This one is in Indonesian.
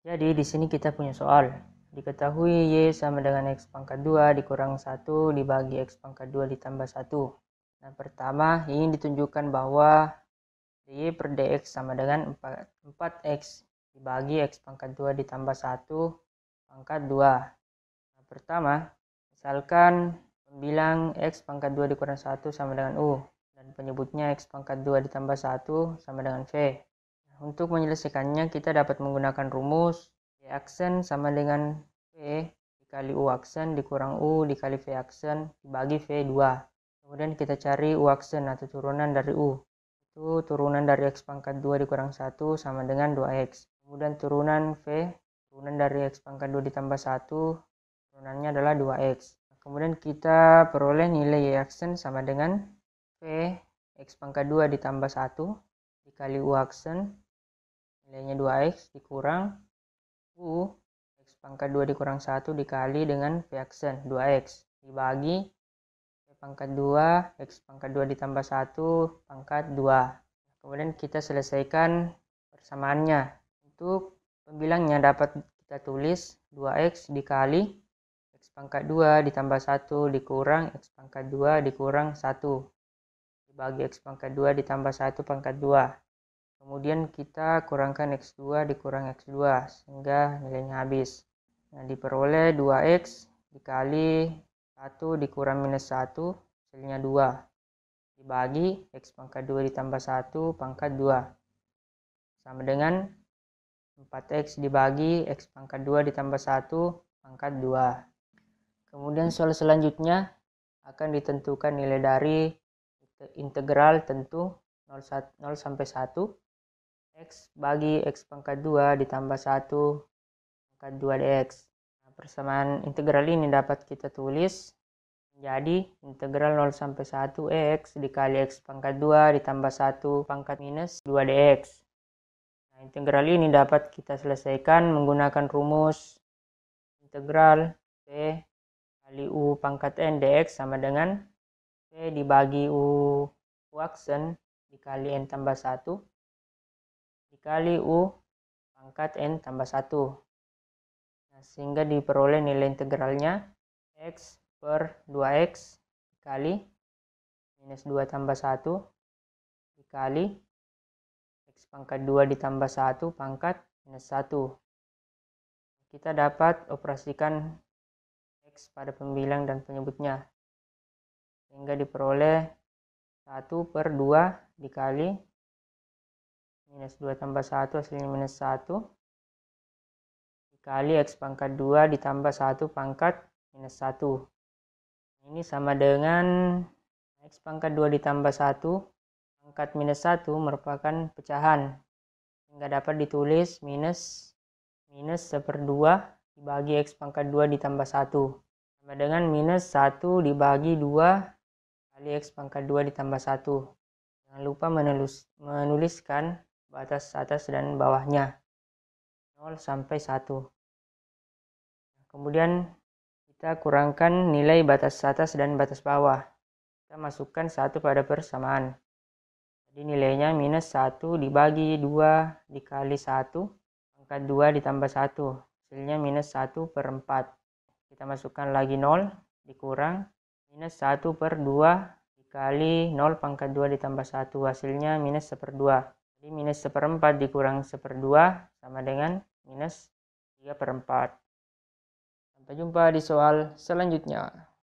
Jadi di sini kita punya soal. Diketahui Y sama dengan X pangkat 2 dikurang 1 dibagi X pangkat 2 ditambah 1. Nah pertama ingin ditunjukkan bahwa Y per dx sama dengan 4, 4x dibagi x pangkat 2 ditambah 1 pangkat 2. Nah pertama misalkan pembilang x pangkat 2 dikurang 1 sama dengan u dan penyebutnya x pangkat 2 ditambah 1 sama dengan v. Untuk menyelesaikannya kita dapat menggunakan rumus V e aksen sama dengan P dikali U aksen dikurang U dikali V aksen dibagi V2. Kemudian kita cari U aksen atau turunan dari U. Itu turunan dari X pangkat 2 dikurang 1 sama dengan 2X. Kemudian turunan V, turunan dari X pangkat 2 ditambah 1, turunannya adalah 2X. Kemudian kita peroleh nilai Y e aksen sama dengan V X pangkat 2 ditambah 1 dikali U aksen nilainya 2x dikurang U x pangkat 2 dikurang 1 dikali dengan V aksen 2x dibagi V pangkat 2 x pangkat 2 ditambah 1 pangkat 2 kemudian kita selesaikan persamaannya untuk pembilangnya dapat kita tulis 2x dikali x pangkat 2 ditambah 1 dikurang x pangkat 2 dikurang 1 dibagi x pangkat 2 ditambah 1 pangkat 2 Kemudian kita kurangkan X2 dikurang X2 sehingga nilainya habis. Nah, diperoleh 2X dikali 1 dikurang minus 1 hasilnya 2. Dibagi X pangkat 2 ditambah 1 pangkat 2. Sama dengan 4X dibagi X pangkat 2 ditambah 1 pangkat 2. Kemudian soal selanjutnya akan ditentukan nilai dari integral tentu 0, 0 sampai 1 X bagi X pangkat 2 ditambah 1 pangkat 2 dx. Nah, persamaan integral ini dapat kita tulis menjadi integral 0 sampai 1 e x dikali x pangkat 2 ditambah 1 pangkat minus 2 dx. Nah, integral ini dapat kita selesaikan menggunakan rumus integral P kali U pangkat N dx sama dengan P dibagi U Watson dikali N tambah 1 dikali U pangkat N tambah 1. Nah, sehingga diperoleh nilai integralnya X per 2X dikali minus 2 tambah 1 dikali X pangkat 2 ditambah 1 pangkat minus 1. Kita dapat operasikan X pada pembilang dan penyebutnya. Sehingga diperoleh 1 per 2 dikali minus 2 tambah 1 hasilnya minus 1 dikali X pangkat 2 ditambah 1 pangkat minus 1 ini sama dengan X pangkat 2 ditambah 1 pangkat minus 1 merupakan pecahan sehingga dapat ditulis minus minus 1 per 2 dibagi X pangkat 2 ditambah 1 sama dengan minus 1 dibagi 2 kali X pangkat 2 ditambah 1 jangan lupa menulis, menuliskan batas atas dan bawahnya 0 sampai 1 kemudian kita kurangkan nilai batas atas dan batas bawah kita masukkan 1 pada persamaan jadi nilainya minus 1 dibagi 2 dikali 1 angkat 2 ditambah 1 hasilnya minus 1 per 4 kita masukkan lagi 0 dikurang minus 1 per 2 dikali 0 pangkat 2 ditambah 1 hasilnya minus 1 per 2 jadi minus seperempat dikurang seperdua sama dengan minus tiga per Sampai jumpa di soal selanjutnya.